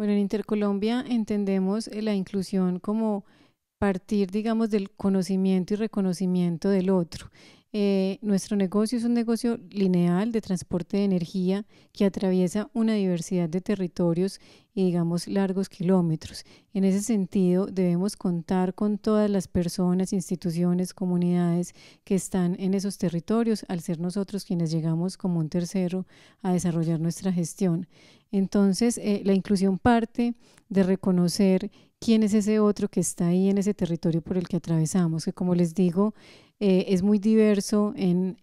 Bueno, en Intercolombia entendemos eh, la inclusión como partir, digamos, del conocimiento y reconocimiento del otro. Eh, nuestro negocio es un negocio lineal de transporte de energía que atraviesa una diversidad de territorios y, digamos, largos kilómetros. En ese sentido, debemos contar con todas las personas, instituciones, comunidades que están en esos territorios, al ser nosotros quienes llegamos como un tercero a desarrollar nuestra gestión. Entonces, eh, la inclusión parte de reconocer quién es ese otro que está ahí en ese territorio por el que atravesamos, que como les digo, eh, es muy diverso en,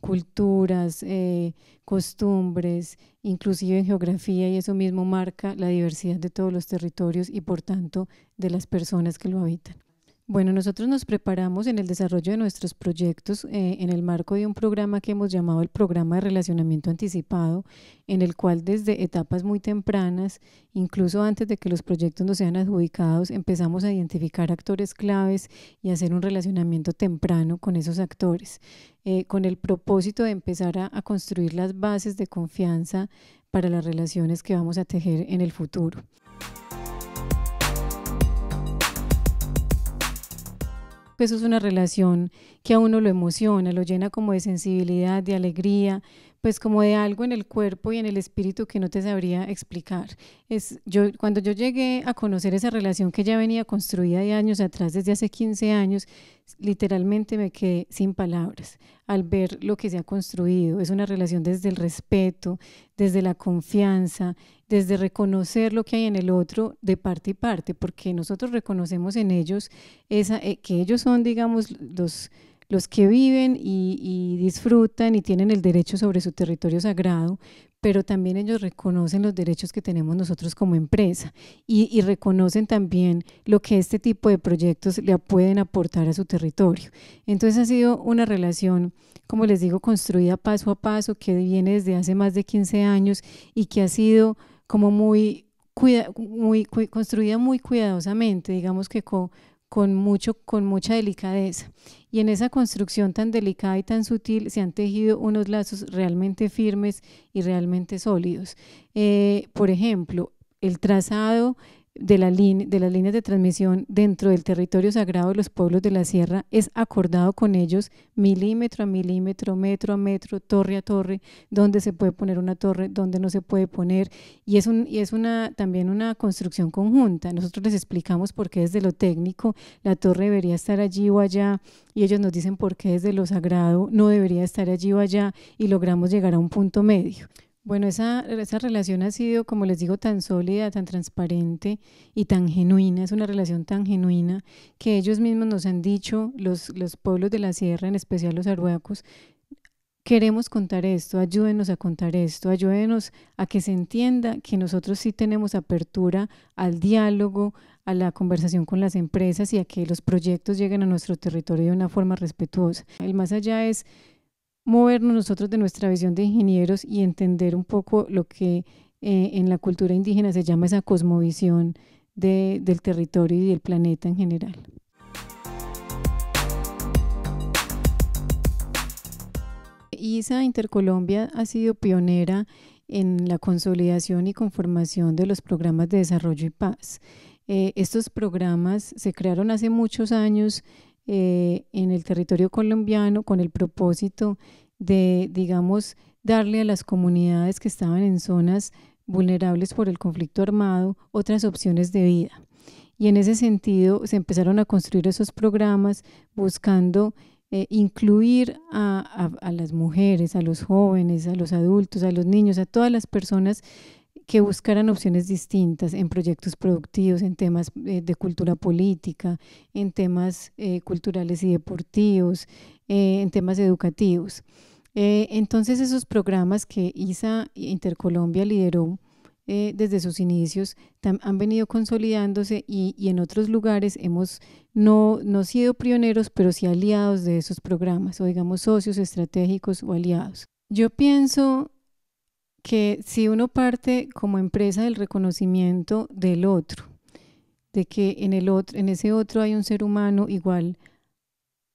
culturas, eh, costumbres, inclusive en geografía, y eso mismo marca la diversidad de todos los territorios y por tanto de las personas que lo habitan. Bueno, nosotros nos preparamos en el desarrollo de nuestros proyectos eh, en el marco de un programa que hemos llamado el Programa de Relacionamiento Anticipado, en el cual desde etapas muy tempranas, incluso antes de que los proyectos nos sean adjudicados, empezamos a identificar actores claves y hacer un relacionamiento temprano con esos actores, eh, con el propósito de empezar a construir las bases de confianza para las relaciones que vamos a tejer en el futuro. eso pues es una relación que a uno lo emociona, lo llena como de sensibilidad, de alegría, pues como de algo en el cuerpo y en el espíritu que no te sabría explicar. Es, yo, cuando yo llegué a conocer esa relación que ya venía construida de años atrás, desde hace 15 años, literalmente me quedé sin palabras al ver lo que se ha construido. Es una relación desde el respeto, desde la confianza, desde reconocer lo que hay en el otro de parte y parte, porque nosotros reconocemos en ellos eh, que ellos son, digamos, los, los que viven y, disfrutan y tienen el derecho sobre su territorio sagrado, pero también ellos reconocen los derechos que tenemos nosotros como empresa y, y reconocen también lo que este tipo de proyectos le pueden aportar a su territorio. Entonces ha sido una relación, como les digo, construida paso a paso, que viene desde hace más de 15 años y que ha sido como muy, construida muy cuidadosamente, digamos que con, mucho, con mucha delicadeza. Y en esa construcción tan delicada y tan sutil se han tejido unos lazos realmente firmes y realmente sólidos. Eh, por ejemplo, el trazado de, las líneas de transmisión dentro del territorio sagrado de los pueblos de la sierra es acordado con ellos milímetro a milímetro, metro a metro, torre a torre, dónde se puede poner una torre, dónde no se puede poner. Y es, un, y es una, también una construcción conjunta. Nosotros les explicamos por qué desde lo técnico la torre debería estar allí o allá y ellos nos dicen por qué desde lo sagrado no debería estar allí o allá y logramos llegar a un punto medio. Bueno, esa, esa relación ha sido, como les digo, tan sólida, tan transparente y tan genuina, es una relación tan genuina que ellos mismos nos han dicho, los, los pueblos de la sierra, en especial los arhuacos, queremos contar esto, ayúdenos a contar esto, ayúdenos a que se entienda que nosotros sí tenemos apertura al diálogo, a la conversación con las empresas y a que los proyectos lleguen a nuestro territorio de una forma respetuosa. El más allá es movernos nosotros de nuestra visión de ingenieros y entender un poco lo que eh, en la cultura indígena se llama esa cosmovisión del territorio y del planeta en general. ISA Intercolombia ha sido pionera en la consolidación y conformación de los programas de desarrollo y paz. Eh, estos programas se crearon hace muchos años eh, en el territorio colombiano con el propósito de, digamos, darle a las comunidades que estaban en zonas vulnerables por el conflicto armado otras opciones de vida. Y en ese sentido se empezaron a construir esos programas buscando eh, incluir a, a, las mujeres, a los jóvenes, a los adultos, a los niños, a todas las personas que buscaran opciones distintas en proyectos productivos, en temas eh, de cultura política, en temas eh, culturales y deportivos, eh, en temas educativos. entonces esos programas que ISA Intercolombia lideró desde sus inicios han venido consolidándose y, y, en otros lugares hemos no, no sido pioneros, pero sí aliados de esos programas, o digamos socios estratégicos o aliados. Yo pienso que si uno parte como empresa del reconocimiento del otro, de que en, el otro, en ese otro hay un ser humano igual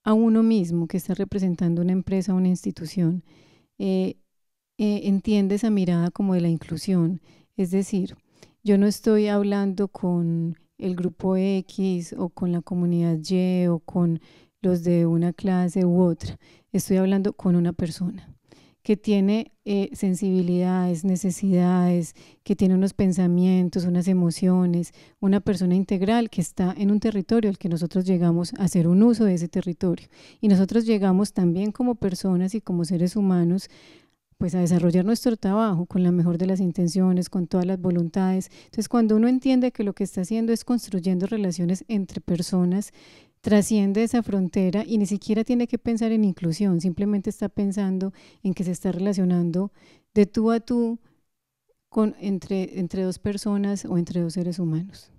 a uno mismo que está representando una empresa, una institución, eh, eh, entiende esa mirada como de la inclusión. Es decir, yo no estoy hablando con el grupo X o con la comunidad Y o con los de una clase u otra, estoy hablando con una persona que tiene eh, sensibilidades, necesidades, que tiene unos pensamientos, unas emociones, una persona integral que está en un territorio al que nosotros llegamos a hacer un uso de ese territorio. Y nosotros llegamos también como personas y como seres humanos pues a desarrollar nuestro trabajo con la mejor de las intenciones, con todas las voluntades. Entonces, cuando uno entiende que lo que está haciendo es construyendo relaciones entre personas, trasciende esa frontera y ni siquiera tiene que pensar en inclusión, simplemente está pensando en que se está relacionando de tú a tú con, entre dos personas o entre dos seres humanos.